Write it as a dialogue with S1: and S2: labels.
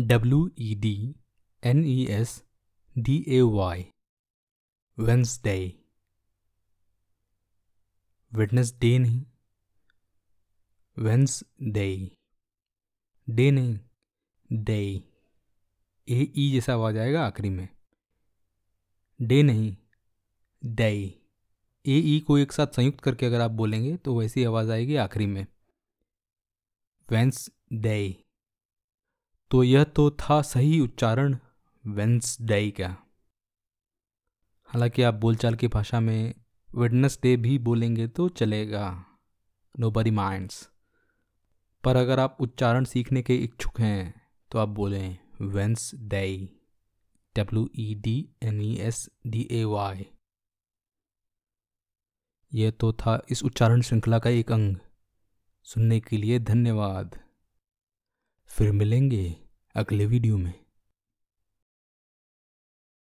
S1: W E D N E S D A Y Wednesday नहीं Wednesday day नहीं day A E जैसा आवाज आएगा आखिरी में डे नहीं डे ए ई को एक साथ संयुक्त करके अगर आप बोलेंगे तो वैसी आवाज़ आएगी आखिरी में वेंस डे तो यह तो था सही उच्चारण वेंसडे का हालांकि आप बोलचाल की भाषा में वेडनेसडे भी बोलेंगे तो चलेगा नो बरी माइंड्स पर अगर आप उच्चारण सीखने के इच्छुक हैं तो आप बोलें डई W E D N E S D A Y यह तो था इस उच्चारण श्रृंखला का एक अंग सुनने के लिए धन्यवाद फिर मिलेंगे अगले वीडियो में